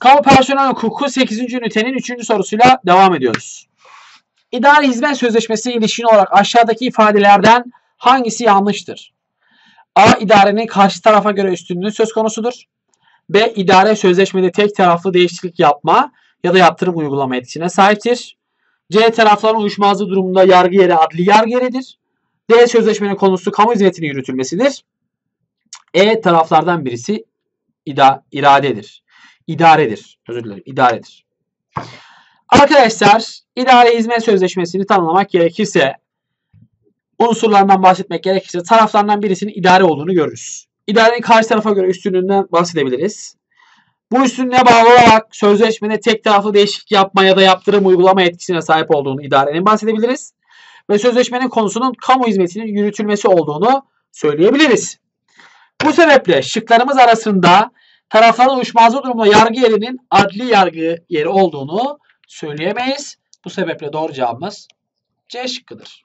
Kamu personel hukuku 8. ünitenin 3. sorusuyla devam ediyoruz. İdari hizmet sözleşmesi ilişkin olarak aşağıdaki ifadelerden hangisi yanlıştır? A. İdarenin karşı tarafa göre üstünlüğü söz konusudur. B. İdare sözleşmede tek taraflı değişiklik yapma ya da yaptırım uygulama yetkisine sahiptir. C. Tarafların uyuşmazlığı durumunda yargı yeri adli yargı yeridir. D. Sözleşmenin konusu kamu hizmetinin yürütülmesidir. E. Taraflardan birisi ida, iradedir idaredir. Özür dilerim. İdaredir. Arkadaşlar idare hizmet sözleşmesini tanımlamak gerekirse unsurlarından bahsetmek gerekirse taraflarından birisinin idare olduğunu görürüz. İdarenin karşı tarafa göre üstünlüğünden bahsedebiliriz. Bu üstünlüğe bağlı olarak sözleşmede tek taraflı değişiklik yapma ya da yaptırım uygulama etkisine sahip olduğunu idarenin bahsedebiliriz. Ve sözleşmenin konusunun kamu hizmetinin yürütülmesi olduğunu söyleyebiliriz. Bu sebeple şıklarımız arasında tarafların uyuşmazlığı durumunda yargı yerinin adli yargı yeri olduğunu söyleyemeyiz. Bu sebeple doğru cevabımız C şıkkıdır.